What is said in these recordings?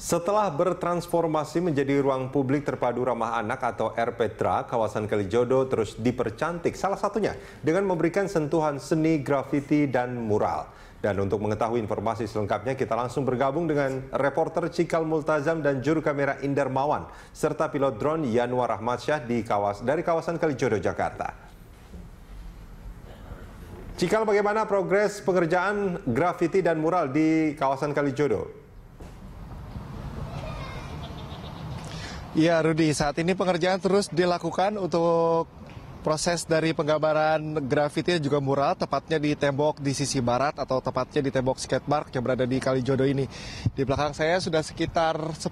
Setelah bertransformasi menjadi ruang publik terpadu ramah anak atau RPTRA, kawasan Kalijodo terus dipercantik salah satunya dengan memberikan sentuhan seni, grafiti, dan mural. Dan untuk mengetahui informasi selengkapnya, kita langsung bergabung dengan reporter Cikal Multazam dan juru kamera Indar Mawan, serta pilot drone Yanwar Rahmat Syah di kawas, dari kawasan Kalijodo, Jakarta. Cikal, bagaimana progres pengerjaan grafiti dan mural di kawasan Kalijodo? Ya Rudi, saat ini pengerjaan terus dilakukan untuk proses dari penggambaran grafiti juga mural tepatnya di tembok di sisi barat atau tepatnya di tembok skatepark yang berada di Kalijodo ini. Di belakang saya sudah sekitar 10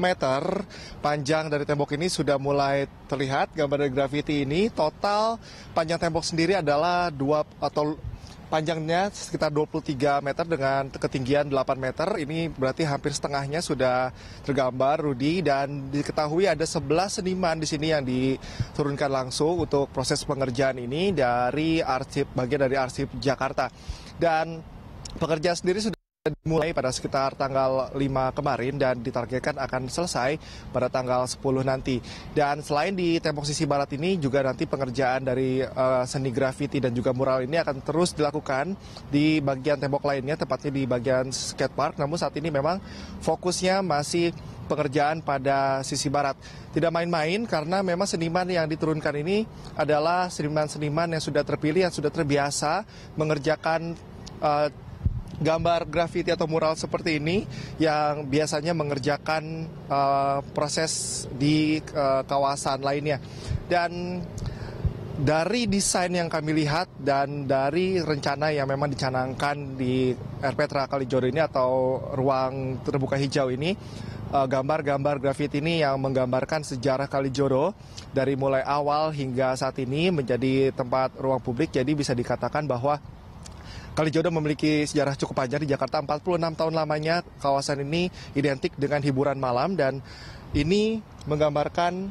meter panjang dari tembok ini sudah mulai terlihat gambar dari grafiti ini. Total panjang tembok sendiri adalah dua atau panjangnya sekitar 23 meter dengan ketinggian 8 meter. Ini berarti hampir setengahnya sudah tergambar Rudi dan diketahui ada 11 seniman di sini yang diturunkan langsung untuk proses pengerjaan ini dari arsip bagian dari arsip Jakarta. Dan pekerja sendiri sudah Dimulai pada sekitar tanggal 5 kemarin dan ditargetkan akan selesai pada tanggal 10 nanti. Dan selain di tembok sisi barat ini juga nanti pengerjaan dari uh, seni grafiti dan juga mural ini akan terus dilakukan di bagian tembok lainnya, tepatnya di bagian skatepark. Namun saat ini memang fokusnya masih pengerjaan pada sisi barat. Tidak main-main karena memang seniman yang diturunkan ini adalah seniman-seniman yang sudah terpilih, yang sudah terbiasa mengerjakan uh, gambar grafiti atau mural seperti ini yang biasanya mengerjakan uh, proses di uh, kawasan lainnya. Dan dari desain yang kami lihat dan dari rencana yang memang dicanangkan di RPTRA Kalijodo ini atau ruang terbuka hijau ini, eh, gambar-gambar grafiti ini yang menggambarkan sejarah Kalijodo dari mulai awal hingga saat ini menjadi tempat ruang publik. Jadi bisa dikatakan bahwa Kalijodo memiliki sejarah cukup panjang di Jakarta, 46 tahun lamanya kawasan ini identik dengan hiburan malam dan ini menggambarkan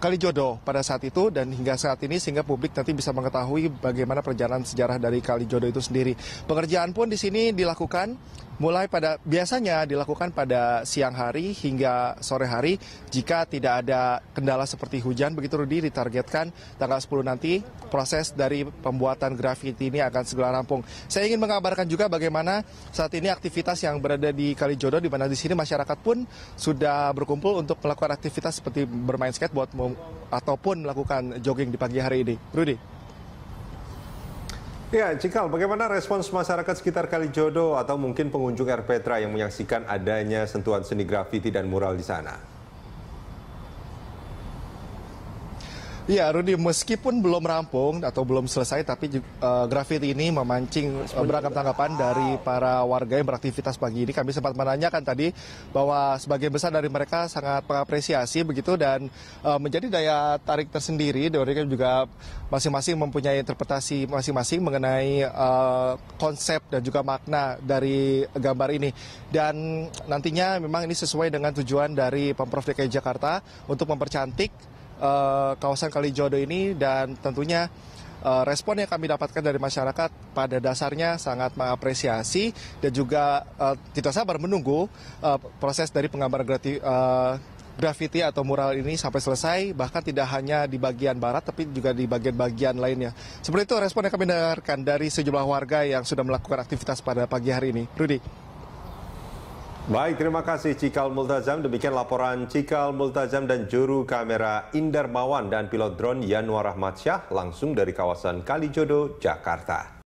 Kalijodo pada saat itu dan hingga saat ini sehingga publik nanti bisa mengetahui bagaimana perjalanan sejarah dari Kalijodo itu sendiri. Pengerjaan pun di sini dilakukan mulai pada biasanya dilakukan pada siang hari hingga sore hari jika tidak ada kendala seperti hujan begitu Rudi ditargetkan tanggal 10 nanti proses dari pembuatan grafiti ini akan segera rampung. Saya ingin mengabarkan juga bagaimana saat ini aktivitas yang berada di Kalijodo di mana di sini masyarakat pun sudah berkumpul untuk melakukan aktivitas seperti bermain skateboard ataupun melakukan jogging di pagi hari ini. Rudi. Ya, Cikal, bagaimana respons masyarakat sekitar Kalijodo atau mungkin pengunjung RPTRA yang menyaksikan adanya sentuhan seni grafiti dan mural di sana? Ya, Rudy. meskipun belum rampung atau belum selesai, tapi uh, grafiti ini memancing uh, beragam tanggapan dari para warga yang beraktivitas pagi ini. Kami sempat menanyakan tadi bahwa sebagian besar dari mereka sangat mengapresiasi begitu dan uh, menjadi daya tarik tersendiri. Mereka juga masing-masing mempunyai interpretasi masing-masing mengenai uh, konsep dan juga makna dari gambar ini. Dan nantinya memang ini sesuai dengan tujuan dari Pemprov DKI Jakarta untuk mempercantik Eh, kawasan kali Kalijodo ini dan tentunya eh, respon yang kami dapatkan dari masyarakat pada dasarnya sangat mengapresiasi dan juga eh, tidak sabar menunggu proses dari penggambaran gratis graffiti atau mural ini sampai selesai, bahkan tidak hanya di bagian barat, tapi juga di bagian-bagian lainnya. Seperti itu respon yang kami dengarkan dari sejumlah warga yang sudah melakukan aktivitas pada pagi hari ini. Rudi. Baik, terima kasih Cikal Multazam. Demikian laporan Cikal Multazam dan juru kamera Indarmawan dan pilot drone Yanuar Rahmat langsung dari kawasan Kalijodo, Jakarta.